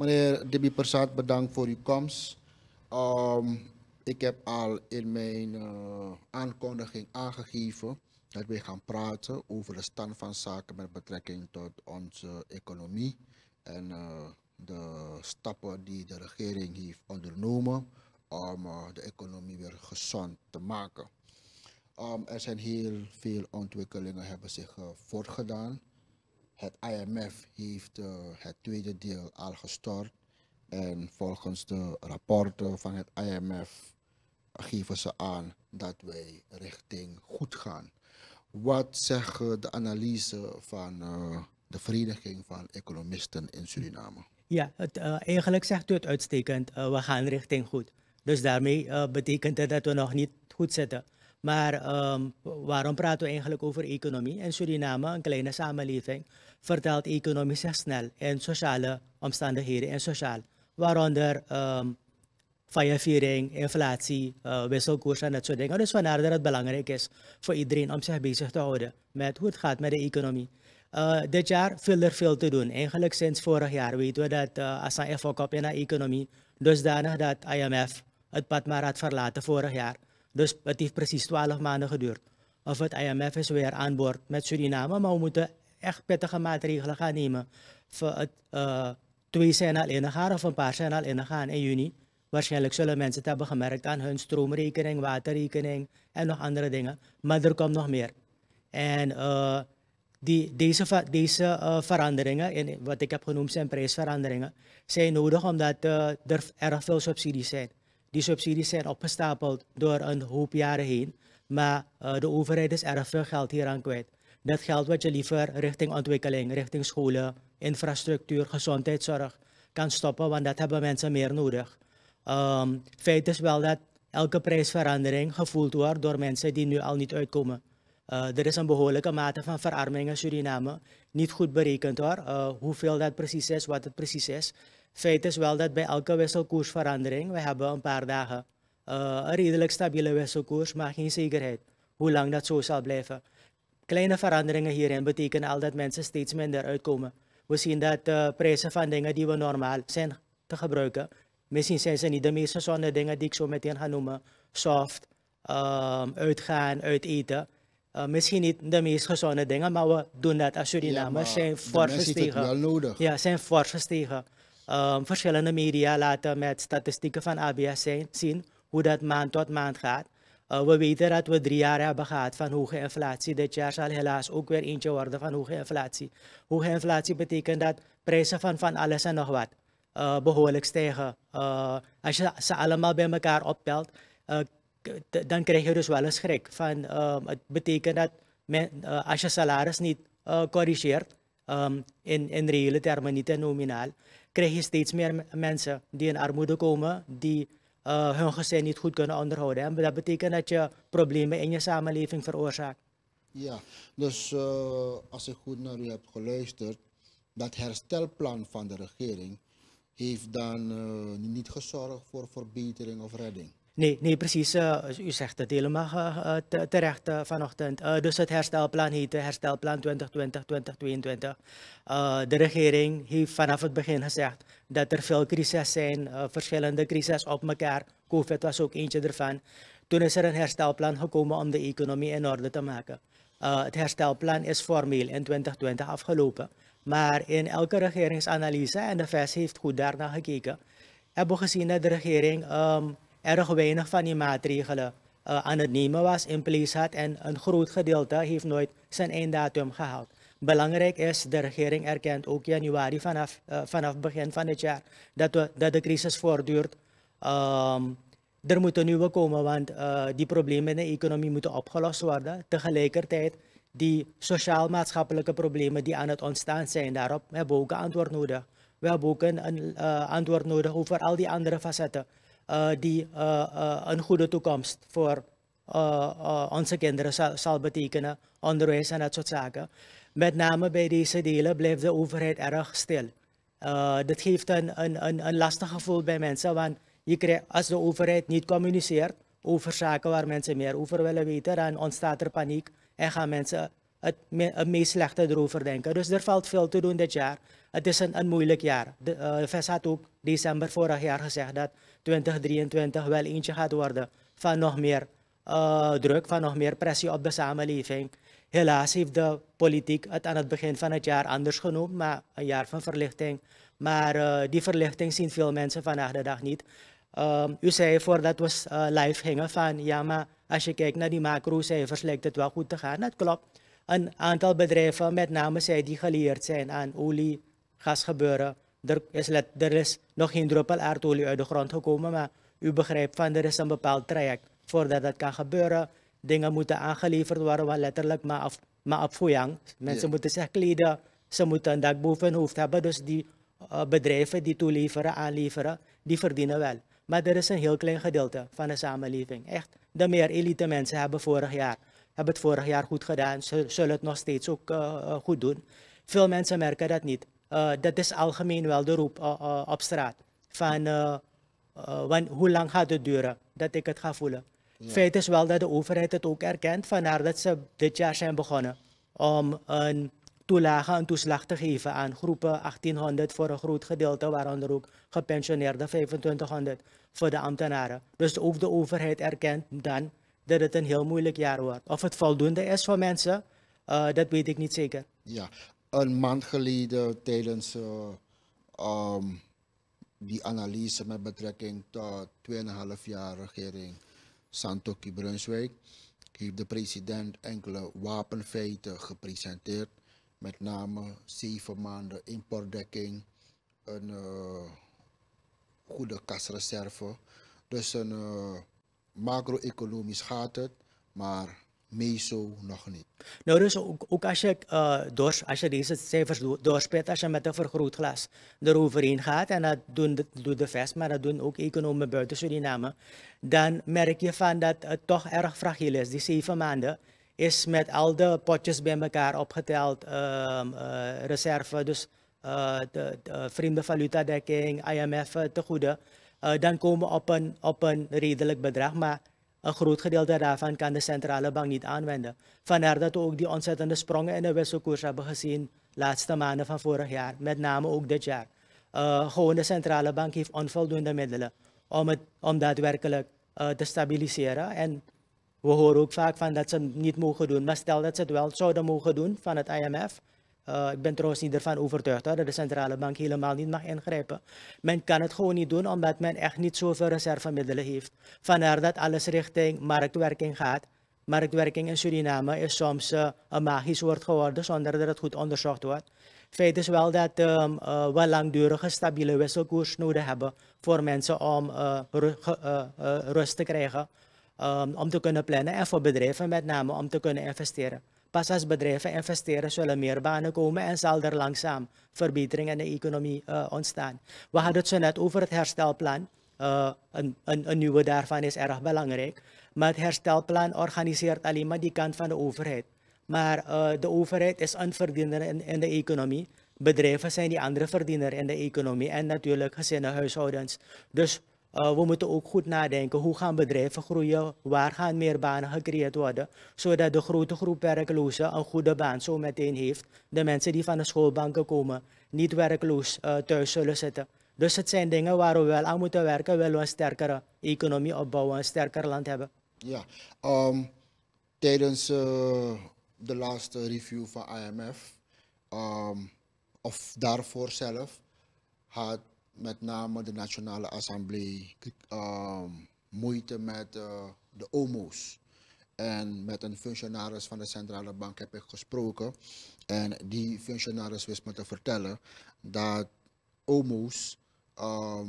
Meneer Debi Persaat, bedankt voor uw komst. Ehm, ik heb al in mijn eh, aankondiging aangegeven dat wij gaan praten over de stand van zaken met betrekking tot onze economie en eh, de stappen die de regering heeft ondernomen om eh, de economie weer gezond te maken. Ehm, er zijn heel veel ontwikkelingen hebben zich voortgedaan. Het IMF heeft eh, het tweede deel al gestort. En volgens de rapporten van het IMF geven ze aan dat wij richting goed gaan. Wat zeggen de analyse van eh, de Vereniging van Economisten in Suriname? Ja, het, eh, eigenlijk zegt u het uitstekend. we gaan richting goed. Dus daarmee betekent het dat we nog niet goed zitten. Maar ehm, waarom praten we eigenlijk over economie? En Suriname, een kleine samenleving, vertelt economie zich snel en sociale omstandigheden en sociaal. Waaronder um, inflatie, uh, wisselkoers en dat soort dingen. Dus vandaar dat het belangrijk is voor iedereen om zich bezig te houden met hoe het gaat met de economie. Eh, dit jaar viel er veel te doen. Eigenlijk sinds vorig jaar weten we dat uh, eh, Assange fok op in de economie. Dusdanig dat IMF het pad maar had verlaten vorig jaar. Dus het heeft precies twaalf maanden geduurd. Of het IMF is weer aan boord met Suriname, maar we moeten echt pittige maatregelen gaan nemen. Het, eh, twee zijn al ingegaan of een paar zijn al ingegaan in juni. Waarschijnlijk zullen mensen het hebben gemerkt aan hun stroomrekening, waterrekening en nog andere dingen. Maar er komt nog meer. En eh, die, deze, deze eh, veranderingen, in, wat ik heb genoemd zijn prijsveranderingen, zijn nodig omdat uh, er erg veel subsidies zijn. Die subsidies zijn opgestapeld door een hoop jaren heen, maar eh, de overheid is erg veel geld hieraan kwijt. Dat geld wat je liever richting ontwikkeling, richting scholen, infrastructuur, gezondheidszorg kan stoppen, want dat hebben mensen meer nodig. Um, feit is wel dat elke prijsverandering gevoeld wordt door mensen die nu al niet uitkomen. Eh, er is een behoorlijke mate van verarming in Suriname. Niet goed berekend hoor, eh, hoeveel dat precies is, wat het precies is feit is wel dat bij elke wisselkoersverandering, we hebben een paar dagen eh, een redelijk stabiele wisselkoers, maar geen zekerheid hoe lang dat zo zal blijven. Kleine veranderingen hierin betekenen al dat mensen steeds minder uitkomen. We zien dat de eh, prijzen van dingen die we normaal zijn te gebruiken, misschien zijn ze niet de meest gezonde dingen die ik zo meteen ga noemen, soft, ehm, uitgaan, uiteten. Uh, misschien niet de meest gezonde dingen, maar we doen dat als Surinamers. Ja, zijn fors gestegen. Ja, zijn fors gestegen. Ehm, verschillende media laten met statistieken van ABS zien hoe dat maand tot maand gaat. Eh, we weten dat we drie jaar hebben gehad van hoge inflatie. Dit jaar zal helaas ook weer eentje worden van hoge inflatie. Hoge inflatie betekent dat prijzen van van alles en nog wat eh, behoorlijk stijgen. Eh, als je ze allemaal bij elkaar optelt, dan krijg je dus wel een schrik. Van, ehm, het betekent dat men, als je salaris niet corrigeert, ehm, in, in reële termen, niet in nominaal, krijg je steeds meer mensen die in armoede komen, die eh, hun gezin niet goed kunnen onderhouden. En dat betekent dat je problemen in je samenleving veroorzaakt. Ja, dus eh, als ik goed naar u heb geluisterd, dat herstelplan van de regering heeft dan eh, niet gezorgd voor verbetering of redding. Nee, nee precies. Eh, u zegt het helemaal eh, eh, terecht vanochtend. dus het herstelplan heette Herstelplan 2020-2022. de regering heeft vanaf het begin gezegd dat er veel crises zijn, verschillende crises op elkaar. COVID was ook eentje ervan. Toen is er een herstelplan gekomen om de economie in orde te maken. het herstelplan is formeel in 2020 afgelopen. Maar in elke regeringsanalyse, en de VES heeft goed daarna gekeken, hebben we gezien dat de regering. Ehm, erg weinig van die maatregelen uh, eh, aan het nemen was, in place had en een groot gedeelte heeft nooit zijn einddatum gehaald. Belangrijk is, de regering erkent ook januari vanaf, uh, vanaf begin van het jaar dat, we, dat de crisis voortduurt. Um, er moeten nieuwe komen, want uh, die problemen in de economie moeten opgelost worden. Tegelijkertijd, die sociaal-maatschappelijke problemen die aan het ontstaan zijn, daarop hebben we ook een antwoord nodig. We hebben ook een, een antwoord nodig over al die andere facetten eh, die eh, eh, een goede toekomst voor onze kinderen zal, betekenen, onderwijs en dat soort zaken. Met name bij deze delen blijft de overheid erg stil. dat geeft een, een, een, een, lastig gevoel bij mensen, want je krijgt, als de overheid niet communiceert over zaken waar mensen meer over willen weten, dan ontstaat er paniek en gaan mensen het, meest slechte erover denken. Dus er valt veel te doen dit jaar. Het is een, een moeilijk jaar. De, uh, had ook december vorig jaar gezegd dat 2023 wel eentje gaat worden van nog meer eh, druk, van nog meer pressie op de samenleving. Helaas heeft de politiek het aan het begin van het jaar anders genoemd, maar een jaar van verlichting. Maar eh, die verlichting zien veel mensen vandaag de dag niet. Ehm, u zei voordat we live gingen van ja, maar als je kijkt naar die macrocijfers lijkt het wel goed te gaan. Dat klopt een aantal bedrijven, met name zij die geleerd zijn aan olie, gasgebeuren. Er is, er is nog geen druppel aardolie uit de grond gekomen, maar u begrijpt van er is een bepaald traject voordat dat kan gebeuren. Dingen moeten aangeleverd worden, wat letterlijk maar af, maar Mensen moeten zich kleden, ze moeten een dak boven hun hoofd hebben. Dus die eh, bedrijven die toeleveren, aanleveren, die verdienen wel. Maar er is een heel klein gedeelte van de samenleving. Echt, de meer elite mensen hebben vorig jaar hebben het vorig jaar goed gedaan, ze zullen het nog steeds ook eh, eh, goed doen. Veel mensen merken dat niet. Eh, dat is algemeen wel de roep op straat. Van hoe lang gaat het duren dat ik het ga voelen? Ja. Feit is wel dat de overheid het ook erkent, vandaar dat ze dit jaar zijn begonnen om een toelage, een toeslag te geven aan groepen 1800 voor een groot gedeelte, waaronder ook gepensioneerden 2500 voor de ambtenaren. Dus ook de overheid erkent dan dat het een heel moeilijk jaar wordt. Of het voldoende is voor mensen, eh, dat weet ik niet zeker. Ja, een maand geleden tijdens uh, die analyse met betrekking tot 2,5 jaar regering Santoki Brunswijk heeft de president enkele wapenfeiten gepresenteerd. Met name zeven maanden importdekking, een eh, goede kasreserve. Dus een macro-economisch gaat het, maar meso nog niet. Nou, dus ook, als, je, eh, door, als je deze cijfers doorspit, als je met een vergrootglas eroverheen gaat, en dat doen de, doet de vest, maar dat doen ook economen buiten Suriname, dan merk je van dat het toch erg fragiel is. Die zeven maanden is met al de potjes bij elkaar opgeteld, uh, uh, reserve, dus eh, de, de, vreemde valutadekking, IMF, te goede. Eh, dan komen we op een, op een redelijk bedrag. Maar een groot gedeelte daarvan kan de centrale bank niet aanwenden. Vandaar dat we ook die ontzettende sprongen in de wisselkoers hebben gezien de laatste maanden van vorig jaar, met name ook dit jaar. Uh, gewoon de centrale bank heeft onvoldoende middelen om, het, om daadwerkelijk eh, te stabiliseren. En we horen ook vaak van dat ze het niet mogen doen. Maar stel dat ze het wel zouden mogen doen van het IMF, eh, ik ben trouwens niet ervan overtuigd hè, dat de centrale bank helemaal niet mag ingrijpen. Men kan het gewoon niet doen omdat men echt niet zoveel reservemiddelen heeft. Vandaar dat alles richting marktwerking gaat. Marktwerking in Suriname is soms eh, een magisch woord geworden zonder dat het goed onderzocht wordt. Feit is wel dat um, ehm, uh, eh, we langdurige stabiele wisselkoers nodig hebben voor mensen om rust te krijgen, ehm, om te kunnen plannen en voor bedrijven met name om te kunnen investeren. Pas als bedrijven investeren zullen meer banen komen en zal er langzaam verbetering in de economie eh, ontstaan. We hadden het zo net over het herstelplan. Eh, een, een, nieuwe daarvan is erg belangrijk. Maar het herstelplan organiseert alleen maar die kant van de overheid. Maar eh, de overheid is een verdiener in, de economie. Bedrijven zijn die andere verdiener in de economie en natuurlijk gezinnen, huishoudens. Dus eh, we moeten ook goed nadenken hoe gaan bedrijven groeien, waar gaan meer banen gecreëerd worden, zodat de grote groep werklozen een goede baan zo meteen heeft. De mensen die van de schoolbanken komen, niet werkloos eh, thuis zullen zitten. Dus het zijn dingen waar we wel aan moeten werken, willen we een sterkere economie opbouwen, een sterker land hebben. Ja, ehm, tijdens eh, de laatste review van IMF, ehm, of daarvoor zelf, had met name de Nationale Assemblée ehm, moeite met eh, de OMO's. En met een functionaris van de centrale bank heb ik gesproken. En die functionaris wist me te vertellen dat OMO's, ehm,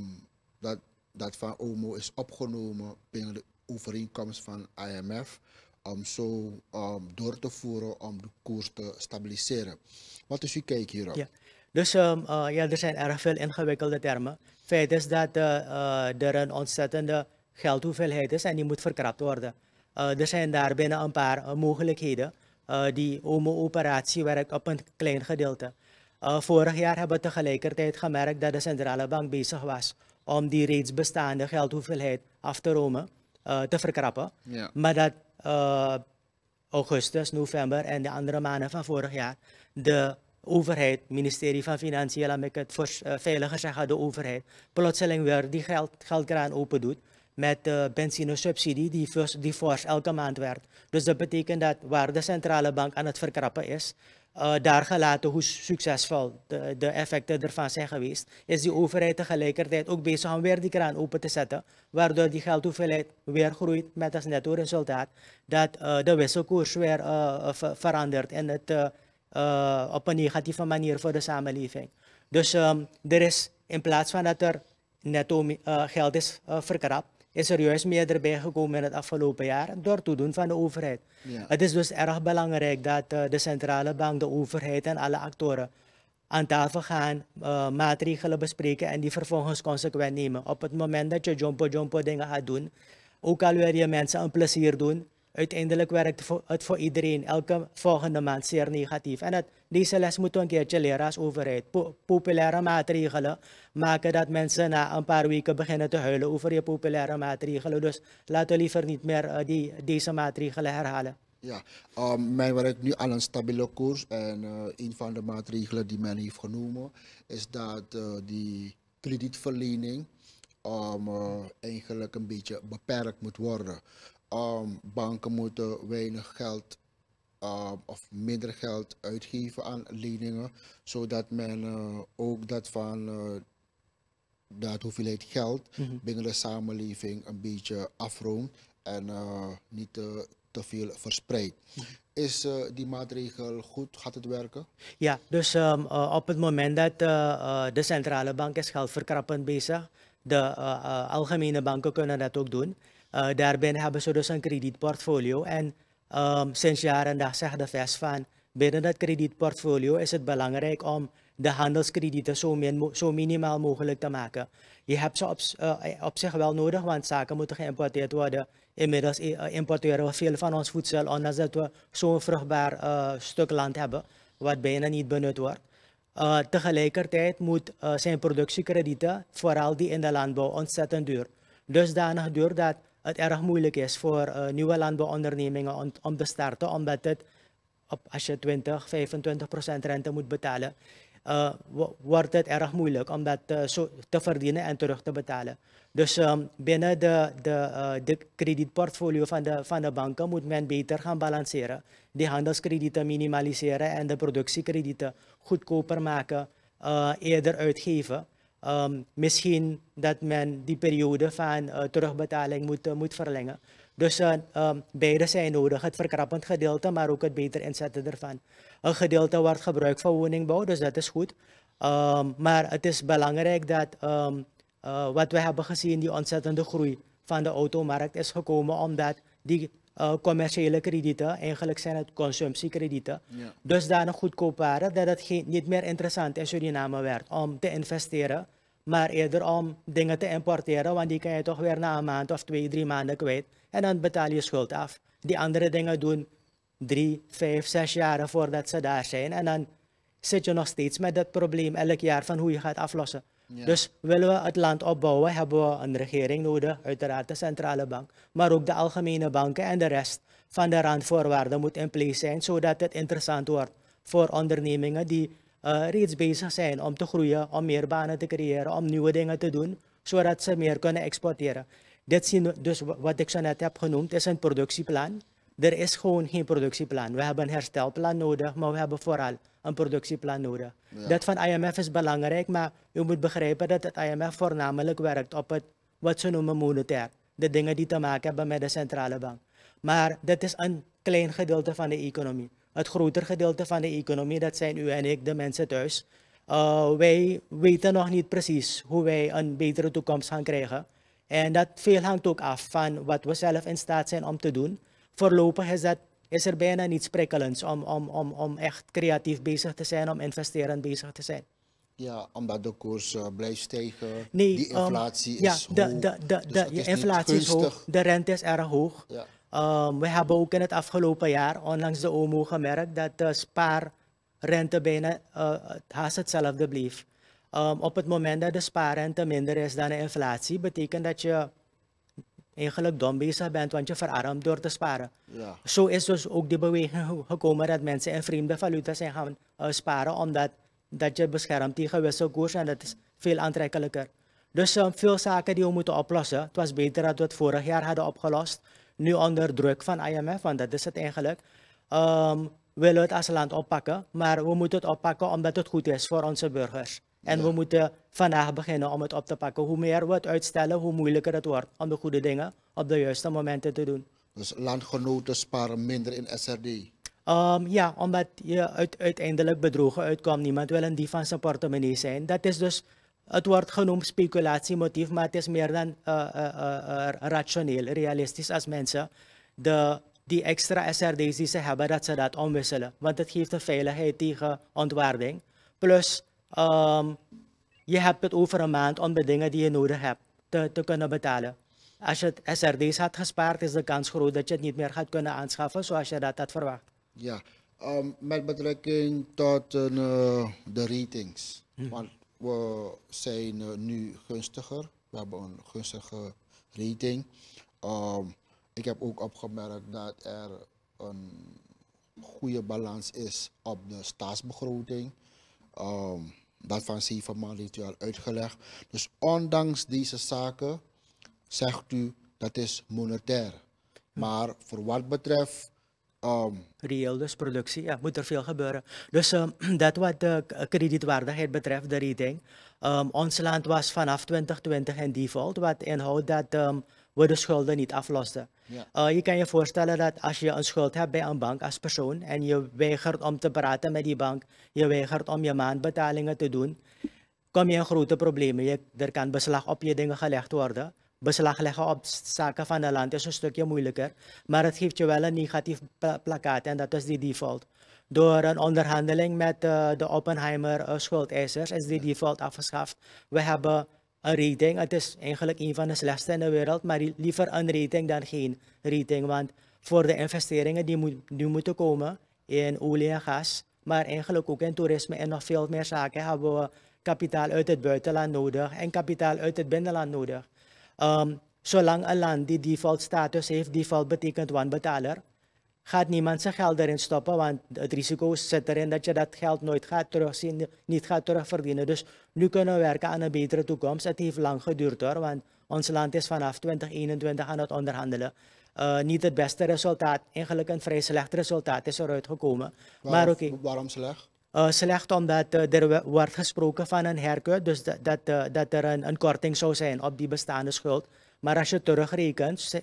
dat, dat van OMO is opgenomen binnen de overeenkomst van IMF om zo ehm, door te voeren om de koers te stabiliseren. Wat is uw kijk hierop? Ja. Dus ehm, eh, ja, er zijn erg veel ingewikkelde termen. Feit is dat eh, eh, er een ontzettende geldhoeveelheid is en die moet verkrapt worden. er zijn daar binnen een paar mogelijkheden. die OMO-operatie werkt op een klein gedeelte. vorig jaar hebben we tegelijkertijd gemerkt dat de centrale bank bezig was om die reeds bestaande geldhoeveelheid af te romen, te verkrappen. Ja. Maar dat augustus, november en de andere maanden van vorig jaar de overheid, ministerie van Financiën, laat ik het voor, eh, veiliger zeggen, de overheid, plotseling weer die geld, geldkraan open met uh, eh, benzinesubsidie die, fors, die fors elke maand werd. Dus dat betekent dat waar de centrale bank aan het verkrappen is, uh, daar gelaten hoe succesvol de, de, effecten ervan zijn geweest, is die overheid tegelijkertijd ook bezig om weer die kraan open te zetten, waardoor die geldhoeveelheid weer groeit met als netto resultaat dat uh, de wisselkoers weer uh, verandert en het uh, op een negatieve manier voor de samenleving. Dus um, er is in plaats van dat er netto uh, geld is uh, verkrapt, is er juist meer erbij gekomen in het afgelopen jaar door toedoen van de overheid. Het is dus erg belangrijk dat uh, de centrale bank, de overheid en alle actoren aan tafel gaan, uh, maatregelen bespreken en die vervolgens consequent nemen. Op het moment dat je jompo jumpo dingen gaat doen, ook al wil je mensen een plezier doen, Uiteindelijk werkt het voor iedereen elke volgende maand zeer negatief. En het, deze les moeten we een keertje leren als overheid. populaire maatregelen maken dat mensen na een paar weken beginnen te huilen over je populaire maatregelen. Dus laten we liever niet meer eh, die, deze maatregelen herhalen. Ja, um, ehm, men werkt nu aan een stabiele koers. En eh, een van de maatregelen die men heeft genomen is dat uh, die kredietverlening ehm, eigenlijk een beetje beperkt moet worden. Ehm, banken moeten weinig geld ehm, of minder geld uitgeven aan leningen, zodat men eh, ook dat van uh, dat hoeveelheid geld mhm. binnen de samenleving een beetje afroomt en eh, niet te veel verspreidt. Mhm. Is die maatregel goed? Gaat het werken? Ja, dus ehm, op het moment dat de centrale bank is geldverkrappend bezig, de algemene banken kunnen dat ook doen. Eh, daarbinnen hebben ze dus een kredietportfolio. En ehm, sinds jaren dag zegt de VES van binnen dat kredietportfolio is het belangrijk om de handelskredieten zo, min, zo minimaal mogelijk te maken. Je hebt ze eh, eh, op, zich wel nodig, want zaken moeten geïmporteerd worden. Inmiddels importeren we veel van ons voedsel, ondanks dat we zo'n vruchtbaar stuk land hebben, wat bijna niet benut wordt. tegelijkertijd moet, zijn productiekredieten, vooral die in de landbouw, ontzettend duur. Dusdanig duur dat het erg moeilijk is voor uh, nieuwe landbouwondernemingen om, om, te starten, omdat het op, als je 20, 25 procent rente moet betalen, eh, wordt het erg moeilijk om dat eh, zo te verdienen en terug te betalen. Dus ehm, binnen de, de, de kredietportfolio van de, van de banken moet men beter gaan balanceren. Die handelskredieten minimaliseren en de productiekredieten goedkoper maken, eerder uitgeven. Ehm, misschien dat men die periode van eh, terugbetaling moet, eh, moet verlengen. Dus eh, ehm, beide zijn nodig. Het verkrappend gedeelte, maar ook het beter inzetten ervan. Een gedeelte wordt gebruikt voor woningbouw, dus dat is goed. Ehm, maar het is belangrijk dat wat we hebben gezien, die ontzettende groei van de automarkt, is gekomen omdat die eh, commerciële kredieten. Eigenlijk zijn het consumptiekredieten. Ja. Dusdanig goedkoop waren dat het geen, niet meer interessant in Suriname werd om te investeren. Maar eerder om dingen te importeren, want die kan je toch weer na een maand of twee, drie maanden kwijt. En dan betaal je schuld af. Die andere dingen doen drie, vijf, zes jaren voordat ze daar zijn. En dan zit je nog steeds met dat probleem elk jaar van hoe je gaat aflossen. Dus willen we het land opbouwen, hebben we een regering nodig, uiteraard de centrale bank, maar ook de algemene banken en de rest van de randvoorwaarden moet in place zijn, zodat het interessant wordt voor ondernemingen die eh, reeds bezig zijn om te groeien, om meer banen te creëren, om nieuwe dingen te doen, zodat ze meer kunnen exporteren. Dit zien we, dus wat ik zo net heb genoemd, is een productieplan er is gewoon geen productieplan. We hebben een herstelplan nodig, maar we hebben vooral een productieplan nodig. Dat van IMF is belangrijk, maar u moet begrijpen dat het IMF voornamelijk werkt op het wat ze noemen monetair. De dingen die te maken hebben met de centrale bank. Maar dat is een klein gedeelte van de economie. Het groter gedeelte van de economie, dat zijn u en ik, de mensen thuis. Eh, wij weten nog niet precies hoe wij een betere toekomst gaan krijgen. En dat veel hangt ook af van wat we zelf in staat zijn om te doen voorlopig is, dat, is er bijna niets prikkelends om, om, om, om echt creatief bezig te zijn, om investerend bezig te zijn. Ja, omdat de koers eh, blijft stijgen. Nee, ehm, inflatie ja, is de, hoog. De, dus de, de inflatie is hoog. De rente is erg hoog. Ehm, we hebben ook in het afgelopen jaar, onlangs de OMO, gemerkt dat de spaarrente bijna eh, haast hetzelfde bleef. Ehm, op het moment dat de spaarrente minder is dan de inflatie, betekent dat je eigenlijk dom bezig bent, want je verarmt door te sparen. Ja. Zo is dus ook die beweging gekomen dat mensen in vreemde valuta zijn gaan sparen, omdat dat je beschermt tegen wisselkoers en dat is veel aantrekkelijker. Dus uh, veel zaken die we moeten oplossen. Het was beter dat we het vorig jaar hadden opgelost. Nu onder druk van IMF, want dat is het eigenlijk, um, willen we het als land oppakken. Maar we moeten het oppakken omdat het goed is voor onze burgers. En we moeten vandaag beginnen om het op te pakken. Hoe meer we het uitstellen, hoe moeilijker het wordt om de goede dingen op de juiste momenten te doen. Dus landgenoten sparen minder in SRD? Ehm, ja, omdat je uiteindelijk bedrogen uitkomt. Niemand wil een dief van zijn portemonnee zijn. Dat is dus, het wordt genoemd speculatiemotief, maar het is meer dan eh, eh, eh, rationeel, realistisch als mensen de, die extra SRD's die ze hebben, dat ze dat omwisselen. Want het geeft een veiligheid tegen ontwaarding. Plus Ehm, je hebt het over een maand om de dingen die je nodig hebt te, kunnen betalen. Als je het SRD's had gespaard, is de kans groot dat je het niet meer gaat kunnen aanschaffen zoals je dat had verwacht. Ja, ehm, met betrekking tot eh, de ratings. Hm. Want we zijn eh, nu gunstiger. We hebben een gunstige rating. Ehm, ik heb ook opgemerkt dat er een goede balans is op de staatsbegroting. Um, dat van zeven maal heeft u al uitgelegd. Dus ondanks deze zaken zegt u dat is monetair. Maar voor wat betreft Um, Reëel, dus productie, ja, moet er veel gebeuren. Dus ehm, dat wat de kredietwaardigheid betreft, de rating. Ehm, ons land was vanaf 2020 in default, wat inhoudt dat we de schulden niet aflossen. Eh, je kan je voorstellen dat als je een schuld hebt bij een bank als persoon en je weigert om te praten met die bank, je weigert om je maandbetalingen te doen, kom je in grote problemen. Je, er kan beslag op je dingen gelegd worden. Beslag leggen op zaken van het land is een stukje moeilijker, maar het geeft je wel een negatief plakkaat en dat is die default. Door een onderhandeling met eh, de Oppenheimer eh, schuldeisers is die default afgeschaft. We hebben een rating. Het is eigenlijk een van de slechtste in de wereld, maar liever een rating dan geen rating. Want voor de investeringen die nu moeten komen in olie en gas, maar eigenlijk ook in toerisme en nog veel meer zaken, hebben we kapitaal uit het buitenland nodig en kapitaal uit het binnenland nodig. Ehm, zolang een land die default status heeft, default betekent wanbetaler, gaat niemand zijn geld erin stoppen, want het risico zit erin dat je dat geld nooit gaat terugzien, niet gaat terugverdienen. Dus nu kunnen we werken aan een betere toekomst. Het heeft lang geduurd hoor, want ons land is vanaf 2021 aan het onderhandelen. Eh, niet het beste resultaat, eigenlijk een vrij slecht resultaat is eruit gekomen. Waarom, maar waarom slecht? Eh, slecht omdat eh, er wordt gesproken van een haircut, dus dat, dat, er een, een, korting zou zijn op die bestaande schuld. Maar als je terugrekent,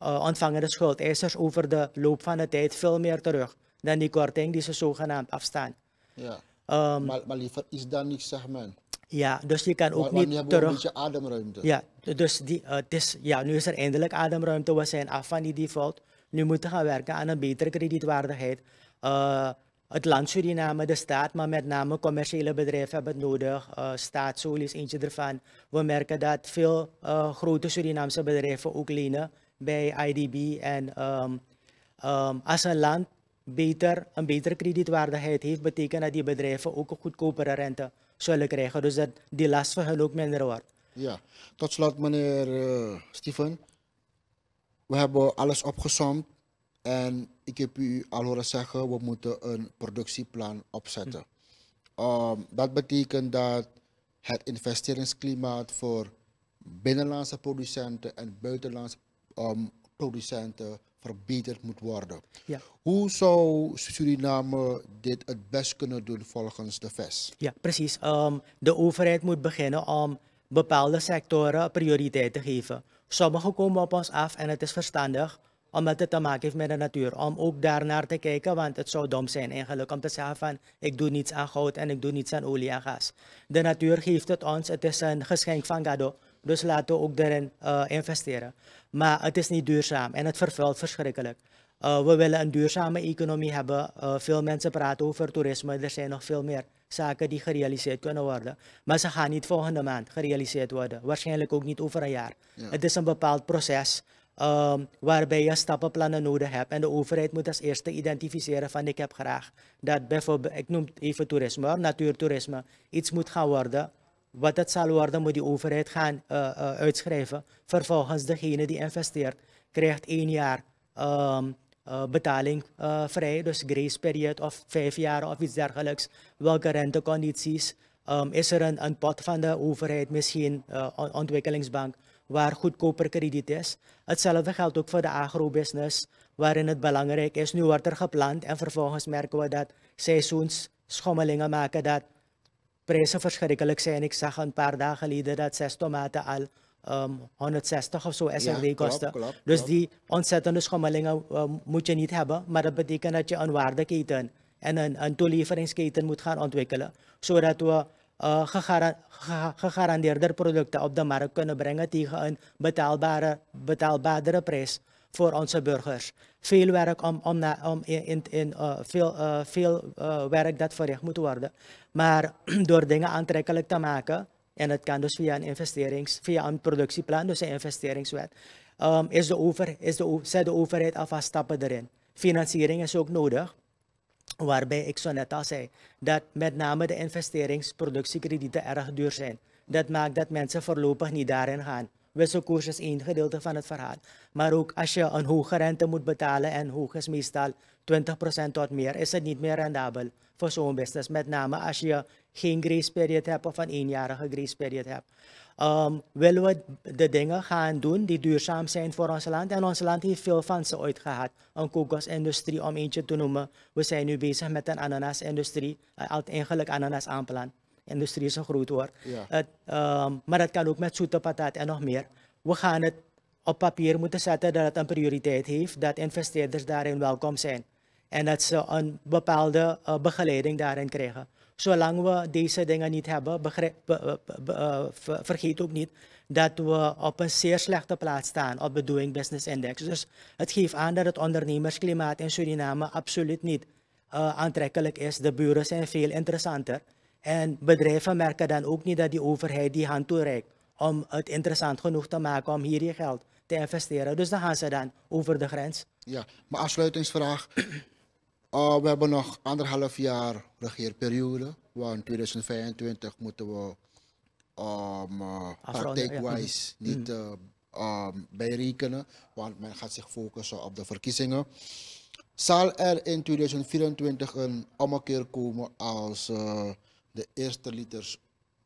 schuld. Eh, schuldeisers over de loop van de tijd veel meer terug dan die korting die ze zogenaamd afstaan. Ja. Ehm, maar, maar, liever is dan niet zeg Maar Ja, dus je kan ook niet terug. een beetje ademruimte. Ja, dus die, uh, is, ja, nu is er eindelijk ademruimte. We zijn af van die default. Nu moeten we gaan werken aan een betere kredietwaardigheid. Eh, het land Suriname, de staat, maar met name commerciële bedrijven hebben het nodig. Uh, staatsol is eentje ervan. We merken dat veel grote Surinaamse bedrijven ook lenen bij IDB en ehm, ehm, als een land beter, een betere kredietwaardigheid heeft, betekent dat die bedrijven ook een goedkopere rente zullen krijgen. Dus dat die last van hen ook minder wordt. Ja, tot slot meneer uh, Steven. We hebben alles opgesomd en ik heb u al horen zeggen, we moeten een productieplan opzetten. Ehm, dat betekent dat het investeringsklimaat voor binnenlandse producenten en buitenlandse om ehm, producenten verbeterd moet worden. Ja. Hoe zou Suriname dit het best kunnen doen volgens de VES? Ja, precies. Ehm, de overheid moet beginnen om bepaalde sectoren prioriteit te geven. Sommige komen op ons af en het is verstandig omdat het te maken heeft met de natuur. Om ook daarnaar te kijken, want het zou dom zijn eigenlijk om te zeggen van ik doe niets aan goud en ik doe niets aan olie en gas. De natuur geeft het ons, het is een geschenk van cadeau. Dus laten we ook daarin eh, investeren. Maar het is niet duurzaam en het vervuilt verschrikkelijk. Eh, we willen een duurzame economie hebben. Eh, veel mensen praten over toerisme. Er zijn nog veel meer zaken die gerealiseerd kunnen worden. Maar ze gaan niet volgende maand gerealiseerd worden. Waarschijnlijk ook niet over een jaar. Het is een bepaald proces. Ehm, waarbij je stappenplannen nodig hebt. En de overheid moet als eerste identificeren van ik heb graag dat bijvoorbeeld, ik noem even toerisme, natuurtoerisme, iets moet gaan worden wat dat zal worden, moet die overheid gaan eh, eh, uitschrijven. Vervolgens, degene die investeert, krijgt één jaar ehm, eh, betaling vrij, dus grace period of vijf jaar of iets dergelijks. Welke rentecondities? Ehm, is er een, een pot van de overheid, misschien een ontwikkelingsbank, waar goedkoper krediet is? Hetzelfde geldt ook voor de agrobusiness, waarin het belangrijk is. Nu wordt er gepland en vervolgens merken we dat seizoensschommelingen maken dat prijzen verschrikkelijk zijn. Ik zag een paar dagen geleden dat zes tomaten al 160 um, of zo SRD ja, kosten. dus die ontzettende schommelingen um, moet je niet hebben, maar dat betekent dat je een waardeketen en een, een toeleveringsketen moet gaan ontwikkelen, zodat we uh, gegarandeerde producten op de markt kunnen brengen tegen een betaalbare, betaalbaardere prijs voor onze burgers. Veel werk om, om, om in, in, eh, veel, eh, veel eh, werk dat verricht moet worden. Maar door dingen aantrekkelijk te maken, en het kan dus via een investerings, via een productieplan, dus een investeringswet, um, is de over, is de, zet de overheid alvast stappen erin. Financiering is ook nodig. Waarbij ik zo net al zei dat met name de investeringsproductiekredieten erg duur zijn. Dat maakt dat mensen voorlopig niet daarin gaan wisselkoers is één gedeelte van het verhaal. Maar ook als je een hoge rente moet betalen en hoog is meestal 20% tot meer, is het niet meer rendabel voor zo'n business. Met name als je geen grace period hebt of een eenjarige grace period hebt. Um, willen we de dingen gaan doen die duurzaam zijn voor ons land? En ons land heeft veel van ze ooit gehad. Een kokosindustrie om eentje te noemen. We zijn nu bezig met een ananasindustrie, eh, eigenlijk ananas aanplant industrie zo groot wordt. maar dat kan ook met zoete patat en nog meer. We gaan het op papier moeten zetten dat het een prioriteit heeft, dat investeerders daarin welkom zijn. En dat ze een bepaalde eh, begeleiding daarin krijgen. Zolang we deze dingen niet hebben, eh, vergeet ook niet dat we op een zeer slechte plaats staan op de Doing Business Index. Dus het geeft aan dat het ondernemersklimaat in Suriname absoluut niet eh, aantrekkelijk is. De buren zijn veel interessanter. En bedrijven merken dan ook niet dat die overheid die hand toereikt om het interessant genoeg te maken om hier je geld te investeren. Dus dan gaan ze dan over de grens. Ja, mijn afsluitingsvraag. Ah, we hebben nog anderhalf jaar regeerperiode. Want in 2025 moeten we um, niet uh, bijrekenen. Want men gaat zich focussen op de verkiezingen. Zal er in 2024 een ommekeer komen als eh, de eerste liters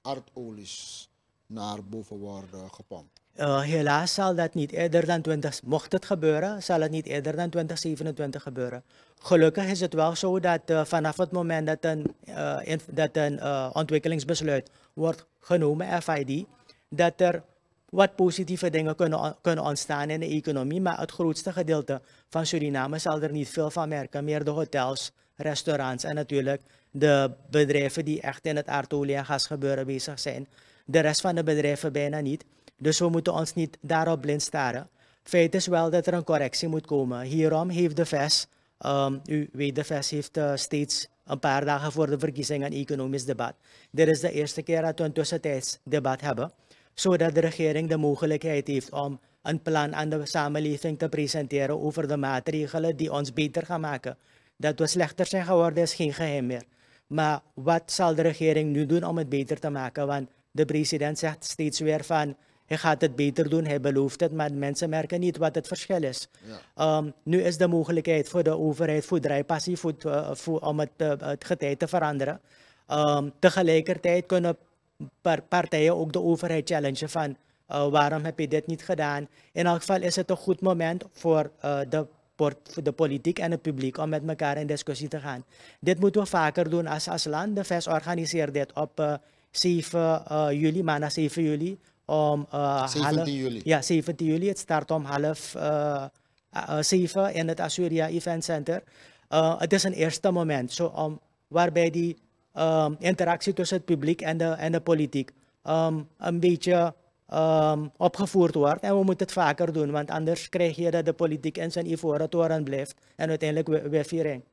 aardolies naar boven worden gepompt? Eh, helaas zal dat niet eerder dan 20, mocht het gebeuren, zal het niet eerder dan 2027 gebeuren. Gelukkig is het wel zo dat eh, vanaf het moment dat een, eh, dat een ontwikkelingsbesluit wordt genomen, FID, dat er wat positieve dingen kunnen, kunnen ontstaan in de economie. Maar het grootste gedeelte van Suriname zal er niet veel van merken. Meer de hotels, restaurants en natuurlijk de bedrijven die echt in het aardolie- en gasgebeuren bezig zijn. De rest van de bedrijven bijna niet. Dus we moeten ons niet daarop blind staren. Feit is wel dat er een correctie moet komen. Hierom heeft de VES, um, ehm, u weet de VES heeft eh, steeds een paar dagen voor de verkiezingen een economisch debat. Dit is de eerste keer dat we een tussentijds debat hebben, zodat de regering de mogelijkheid heeft om een plan aan de samenleving te presenteren over de maatregelen die ons beter gaan maken. Dat we slechter zijn geworden is geen geheim meer. Maar wat zal de regering nu doen om het beter te maken? Want de president zegt steeds weer van, hij gaat het beter doen, hij belooft het, maar mensen merken niet wat het verschil is. Ehm, nu is de mogelijkheid voor de overheid voor draaipassie voor, eh, om het, eh, het getij te veranderen. Ehm, tegelijkertijd kunnen partijen ook de overheid challengen van eh, waarom heb je dit niet gedaan. In elk geval is het een goed moment voor uh, de voor de politiek en het publiek om met elkaar in discussie te gaan. Dit moeten we vaker doen als, als land. De VES organiseert dit op 7 eh, eh, juli, maandag 7 juli. Om, uh, eh, 17 juli? Ja, 17 juli. Het start om half 7 in het Assyria Event Center. het is een eerste moment zo om, waarbij die interactie tussen het publiek en de, en de politiek een beetje Ehm, opgevoerd wordt. En we moeten het vaker doen, want anders krijg je dat de politiek in zijn ivoren toren blijft en uiteindelijk wegviering.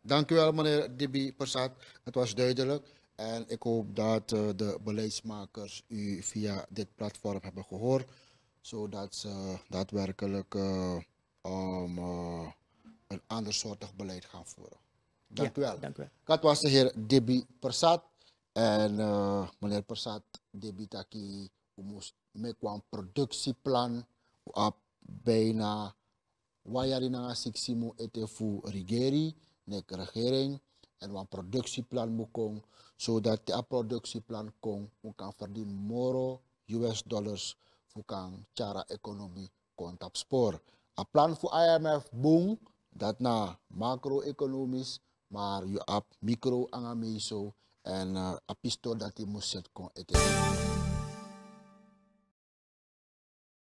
Dank u wel, meneer Dibi Persat. Het was duidelijk. En ik hoop dat eh, de beleidsmakers u via dit platform hebben gehoord, zodat ze daadwerkelijk eh, eh, een ander soortig beleid gaan voeren. Dank u wel. Dat was de heer Debbie Persat. En meneer Persat, Debbie Taki moest me kwam productieplan op bijna wajarina siximu ete fu rigeri nek regering en wan productieplan moet kon zodat a productieplan kon we kan verdienen moro US dollars voor kan chara economie kon tap spoor. A plan voor IMF boom dat na macro-economisch maar je op micro angameso en uh, eh, a pistool dat je moest zetten kon eten.